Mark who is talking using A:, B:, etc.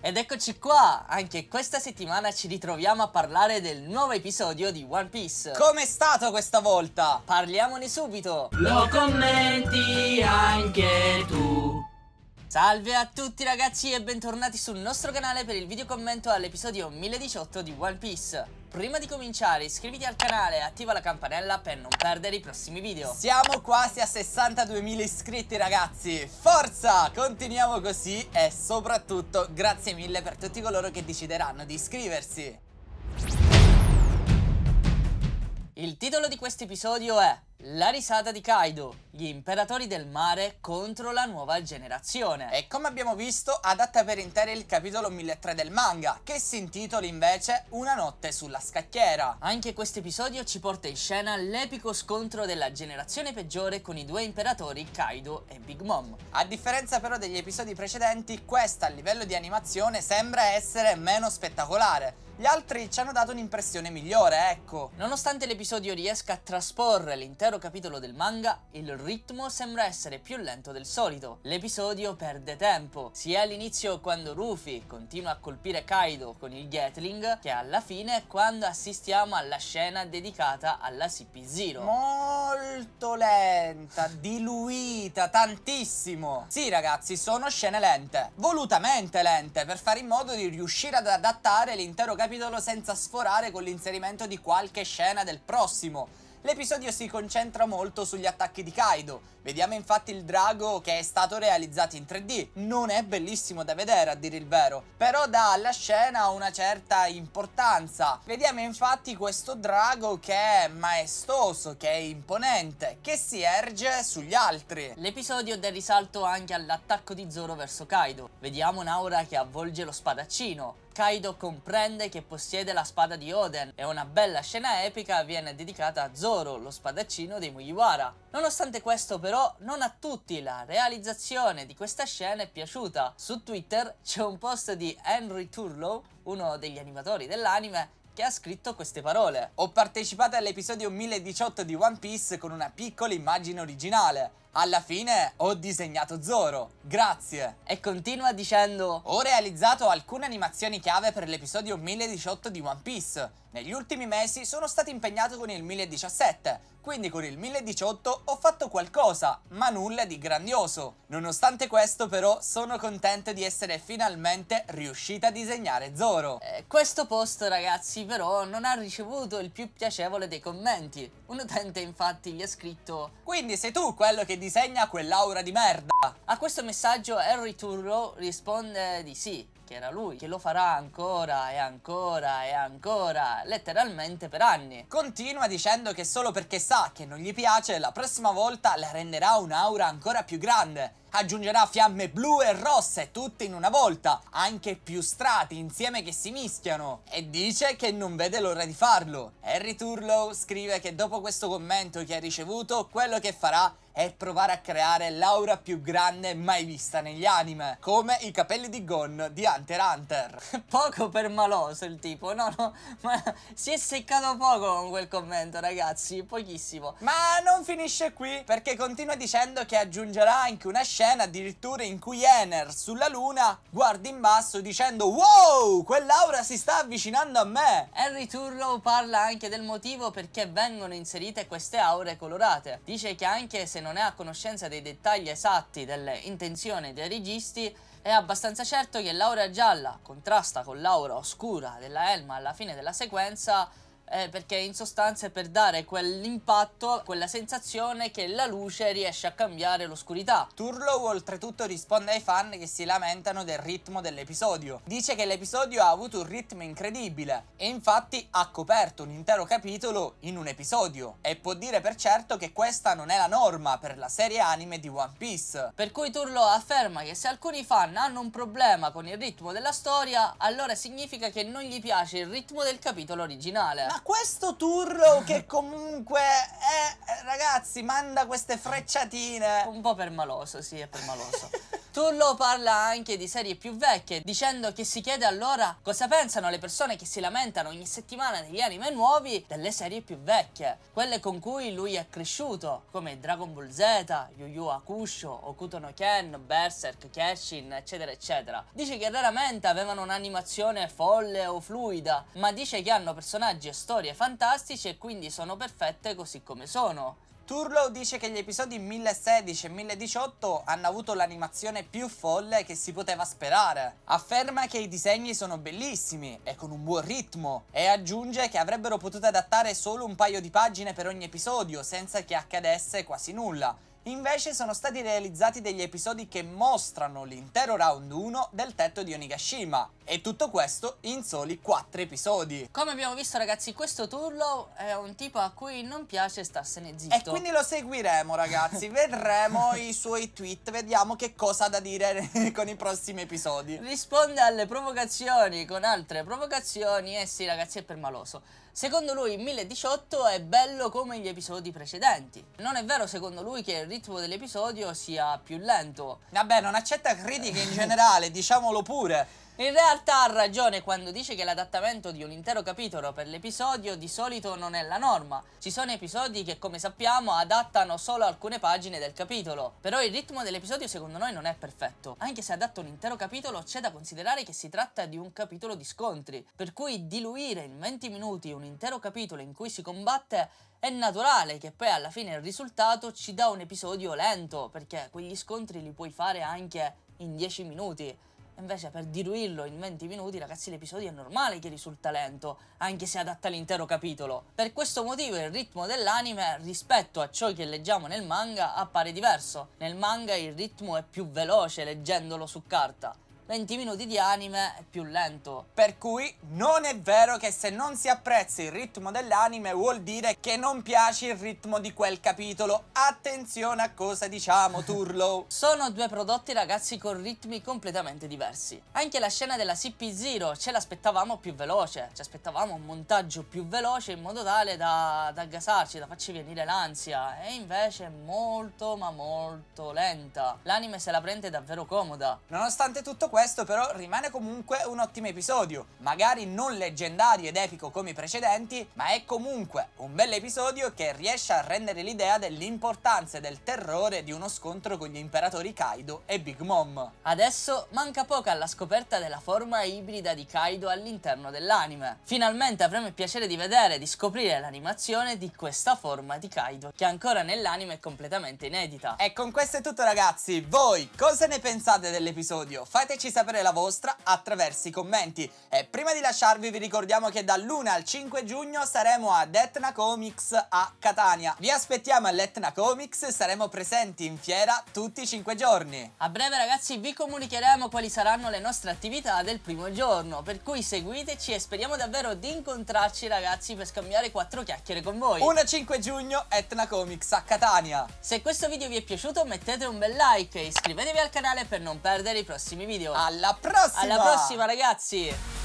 A: Ed eccoci qua, anche questa settimana ci ritroviamo a parlare del nuovo episodio di One Piece. Com'è stato questa volta? Parliamone subito! Lo commenti anche tu. Salve a tutti ragazzi e bentornati sul nostro canale per il video commento all'episodio 1018 di One Piece Prima di cominciare iscriviti al canale e attiva la campanella per non perdere i prossimi video Siamo quasi a 62.000
B: iscritti ragazzi Forza! Continuiamo così e soprattutto grazie mille
A: per tutti coloro che decideranno di iscriversi Il titolo di questo episodio è la risata di Kaido, gli imperatori del mare contro la nuova generazione. E come abbiamo visto, adatta per intero il capitolo 1003 del manga, che si intitola invece Una notte sulla scacchiera. Anche questo episodio ci porta in scena l'epico scontro della generazione peggiore con i due imperatori Kaido e Big Mom. A differenza però degli episodi precedenti, questa a livello di animazione sembra essere meno spettacolare, gli altri ci hanno dato un'impressione migliore, ecco. Nonostante l'episodio riesca a trasporre l'intero l'intero capitolo del manga, il ritmo sembra essere più lento del solito. L'episodio perde tempo, sia all'inizio quando Rufy continua a colpire Kaido con il Gatling, che alla fine quando assistiamo alla scena dedicata alla CP0.
B: Molto lenta, diluita, tantissimo. Sì ragazzi, sono scene lente, volutamente lente, per fare in modo di riuscire ad adattare l'intero capitolo senza sforare con l'inserimento di qualche scena del prossimo L'episodio si concentra molto sugli attacchi di Kaido. Vediamo infatti il drago che è stato realizzato in 3D. Non è bellissimo da vedere a dire il vero, però dà alla scena una certa importanza. Vediamo infatti questo drago
A: che è maestoso, che è imponente, che si erge sugli altri. L'episodio dà risalto anche all'attacco di Zoro verso Kaido. Vediamo Naura che avvolge lo spadaccino Kaido comprende che possiede la spada di Oden e una bella scena epica viene dedicata a Zoro, lo spadaccino dei Mugiwara. Nonostante questo però non a tutti la realizzazione di questa scena è piaciuta. Su Twitter c'è un post di Henry Turlow, uno degli animatori dell'anime, che ha scritto queste parole. Ho partecipato
B: all'episodio 1018 di One Piece con una piccola immagine originale. Alla fine ho disegnato Zoro, grazie! E continua dicendo Ho realizzato alcune animazioni chiave per l'episodio 1018 di One Piece. Negli ultimi mesi sono stato impegnato con il 1017, quindi con il 1018 ho fatto qualcosa, ma nulla di grandioso. Nonostante questo però sono contento di essere finalmente riuscita
A: a disegnare Zoro. Eh, questo post ragazzi però non ha ricevuto il più piacevole dei commenti. Un utente infatti gli ha scritto Quindi sei tu quello che disegna quell'aura di merda. A questo messaggio Harry Turlo risponde di sì, che era lui, che lo farà ancora e ancora e ancora, letteralmente per anni.
B: Continua dicendo che solo perché sa che non gli piace, la prossima volta la renderà un'aura ancora più grande aggiungerà fiamme blu e rosse tutte in una volta, anche più strati insieme che si mischiano e dice che non vede l'ora di farlo. Harry Turlow scrive che dopo questo commento che ha ricevuto quello che farà è provare a creare l'aura più grande mai vista negli anime, come i capelli di Gon di Hunter x Hunter.
A: Poco permaloso il tipo, no, no, ma si è seccato poco con quel commento, ragazzi, pochissimo. Ma non finisce qui, perché continua dicendo che aggiungerà
B: anche una scena scena addirittura in cui Ener sulla luna guarda in basso dicendo wow quell'aura si sta avvicinando a me
A: Henry Turlow parla anche del motivo perché vengono inserite queste aure colorate dice che anche se non è a conoscenza dei dettagli esatti delle intenzioni dei registi è abbastanza certo che l'aura gialla contrasta con l'aura oscura della Elma alla fine della sequenza eh, perché in sostanza è per dare quell'impatto, quella sensazione che la luce riesce a cambiare l'oscurità. Turlow oltretutto risponde ai fan che si lamentano del ritmo dell'episodio. Dice
B: che l'episodio ha avuto un ritmo incredibile e infatti ha coperto un intero capitolo in un episodio e può dire per certo che questa non è la norma per la serie anime di One
A: Piece. Per cui Turlow afferma che se alcuni fan hanno un problema con il ritmo della storia, allora significa che non gli piace il ritmo del capitolo originale. Ma
B: questo tour
A: che comunque è, eh, ragazzi, manda queste frecciatine. Un po' permaloso, sì, è permaloso. Tullo parla anche di serie più vecchie, dicendo che si chiede allora cosa pensano le persone che si lamentano ogni settimana degli anime nuovi delle serie più vecchie, quelle con cui lui è cresciuto, come Dragon Ball Z, Yu Yu Hakusho, Okuto no Ken, Berserk, Kenshin, eccetera eccetera. Dice che raramente avevano un'animazione folle o fluida, ma dice che hanno personaggi e storie fantastici e quindi sono perfette così come sono.
B: Turlow dice che gli episodi 1016 e 1018 hanno avuto l'animazione più folle che si poteva sperare. Afferma che i disegni sono bellissimi e con un buon ritmo e aggiunge che avrebbero potuto adattare solo un paio di pagine per ogni episodio senza che accadesse quasi nulla Invece sono stati realizzati degli episodi che mostrano l'intero round 1 del tetto di Onigashima e tutto questo in soli 4 episodi.
A: Come abbiamo visto ragazzi questo turlo è un tipo a cui non piace starsene zitto. E quindi lo
B: seguiremo ragazzi, vedremo i suoi
A: tweet, vediamo che cosa ha da dire con i prossimi episodi. Risponde alle provocazioni con altre provocazioni e eh sì ragazzi è permaloso. Secondo lui il 1018 è bello come gli episodi precedenti. Non è vero secondo lui che il ritmo dell'episodio sia più lento.
B: Vabbè, non accetta critiche in generale, diciamolo pure.
A: In realtà ha ragione quando dice che l'adattamento di un intero capitolo per l'episodio di solito non è la norma. Ci sono episodi che, come sappiamo, adattano solo alcune pagine del capitolo. Però il ritmo dell'episodio secondo noi non è perfetto. Anche se adatta un intero capitolo, c'è da considerare che si tratta di un capitolo di scontri. Per cui diluire in 20 minuti un intero capitolo in cui si combatte è naturale che poi alla fine il risultato ci dà un episodio lento, perché quegli scontri li puoi fare anche in 10 minuti. Invece per diluirlo in 20 minuti, ragazzi, l'episodio è normale che sul lento, anche se adatta l'intero capitolo. Per questo motivo il ritmo dell'anime rispetto a ciò che leggiamo nel manga appare diverso. Nel manga il ritmo è più veloce leggendolo su carta 20 minuti di anime più lento.
B: Per cui non è vero che se non si apprezza il ritmo dell'anime vuol dire che non piace il ritmo di quel capitolo. Attenzione a cosa diciamo, Turlo.
A: Sono due prodotti ragazzi con ritmi completamente diversi. Anche la scena della CP0 ce l'aspettavamo più veloce, ci aspettavamo un montaggio più veloce in modo tale da, da aggasarci, da farci venire l'ansia. E invece è molto ma molto lenta. L'anime se la prende davvero comoda.
B: Nonostante tutto questo questo però rimane comunque un ottimo episodio, magari non leggendario ed epico come i precedenti, ma è comunque un bel episodio che riesce a rendere l'idea dell'importanza e del terrore di uno scontro con gli
A: imperatori Kaido e Big Mom. Adesso manca poco alla scoperta della forma ibrida di Kaido all'interno dell'anime. Finalmente avremo il piacere di vedere e di scoprire l'animazione di questa forma di Kaido, che ancora nell'anime è completamente inedita. E con questo è tutto
B: ragazzi, voi cosa ne pensate dell'episodio? Fateci Fateci sapere la vostra attraverso i commenti. E prima di lasciarvi vi ricordiamo che dall'1 al 5 giugno saremo ad Etna Comics a Catania. Vi aspettiamo all'Etna Comics, saremo presenti in fiera tutti
A: i 5 giorni. A breve ragazzi vi comunicheremo quali saranno le nostre attività del primo giorno, per cui seguiteci e speriamo davvero di incontrarci ragazzi per scambiare quattro chiacchiere con voi. 1 5 giugno Etna Comics a Catania. Se questo video vi è piaciuto mettete un bel like e iscrivetevi al canale per non perdere i prossimi video. Alla prossima! Alla prossima ragazzi!